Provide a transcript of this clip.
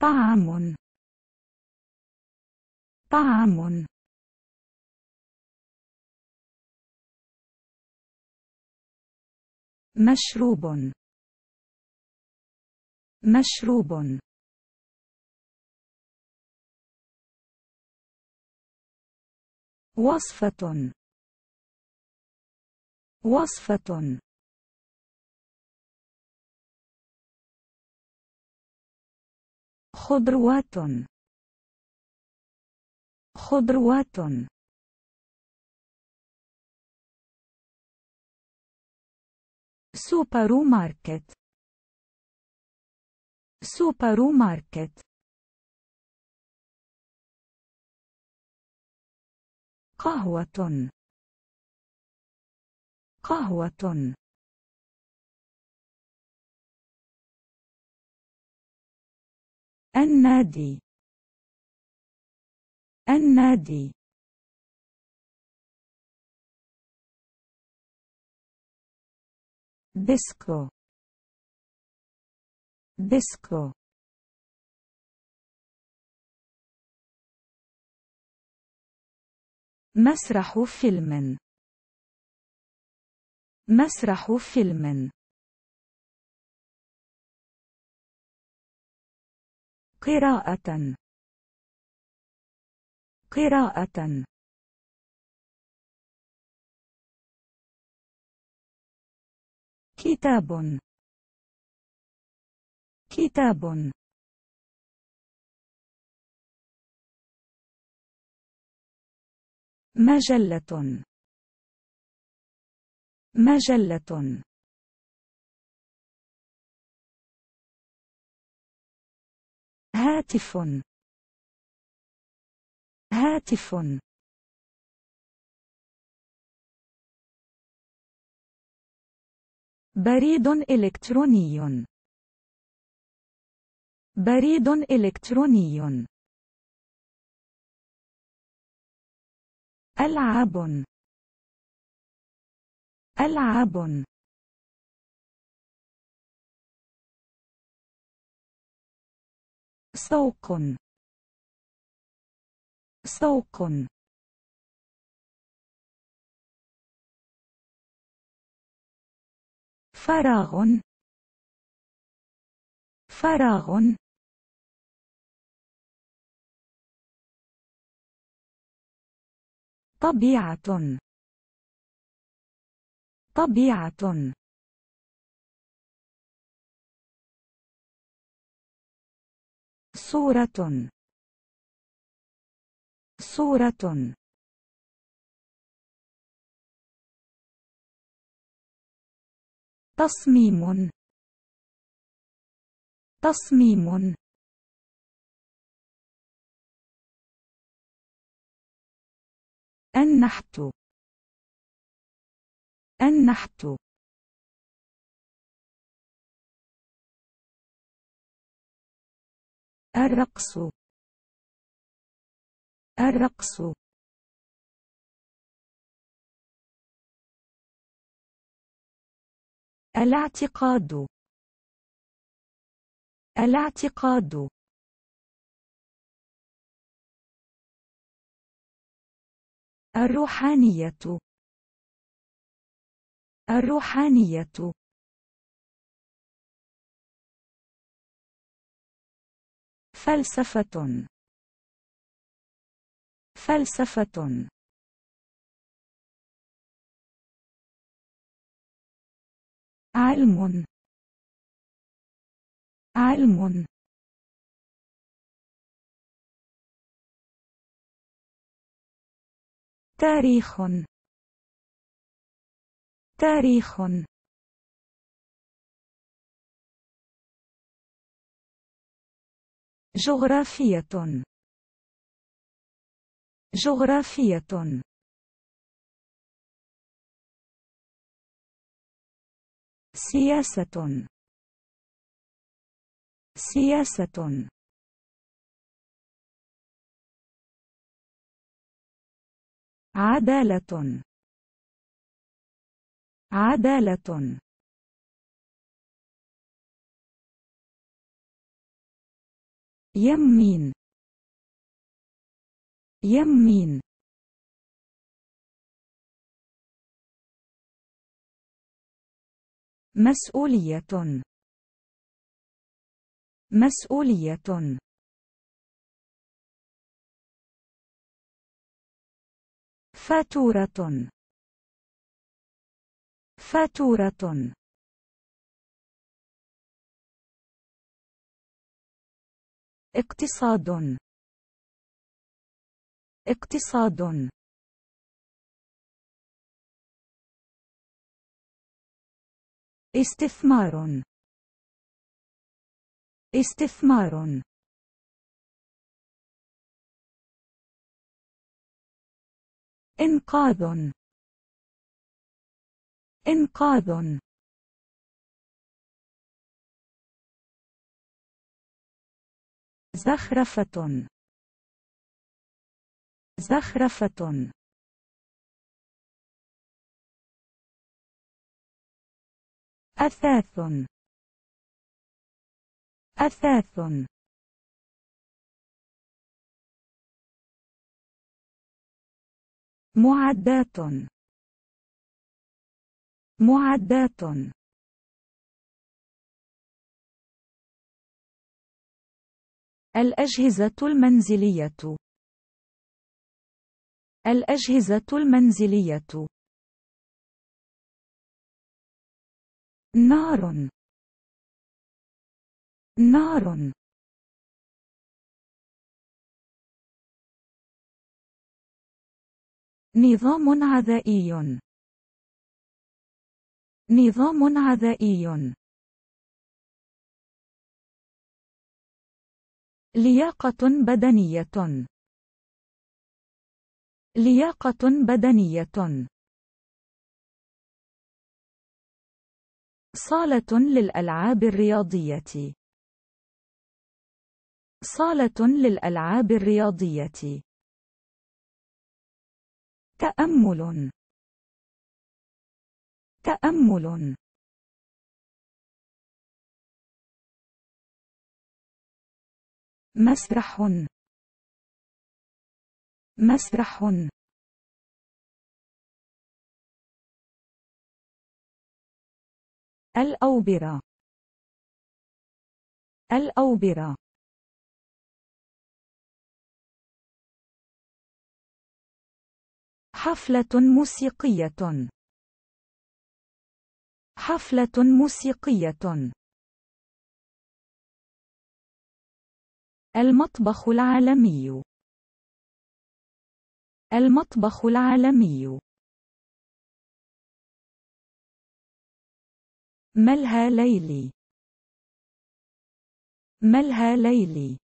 طعام طعام مشروب مشروب وصفة وصفة خضروات خضروات سوبر ماركت سوبر ماركت قهوة قهوة النادي النادي ديسكو ديسكو مسرح فيلم مسرح فيلم قراءة قراءة كتاب كتاب مجلة مجلة هاتف هاتف بريد إلكتروني بريد إلكتروني ألعاب ألعاب سوق سوق فراغ فراغ طبيعة طبيعة صورة صورة تصميم تصميم النحت النحت الرقص الرقص الاعتقاد الاعتقاد الروحانية الروحانية فلسفة فلسفة علم علم تاريخ تاريخ جغرافية جغرافية سياسة سياسة عدالة عدالة يمين يمين مسؤولية مسؤولية فاتورة فاتورة اقتصاد اقتصاد استثمار استثمار انقاذ انقاذ زخرفة زخرفة أثاث أثاث معدات معدات الأجهزة المنزلية الأجهزة المنزلية نار نار نظام عذائي نظام عذائي لياقة بدنية لياقة بدنية صالة للألعاب الرياضية صالة للألعاب الرياضية تأمل تأمل مسرح مسرح الأوبرة الأوبرة حفلة موسيقية حفلة موسيقية المطبخ العالمي المطبخ العالمي ملهى ليلي ملها ليلي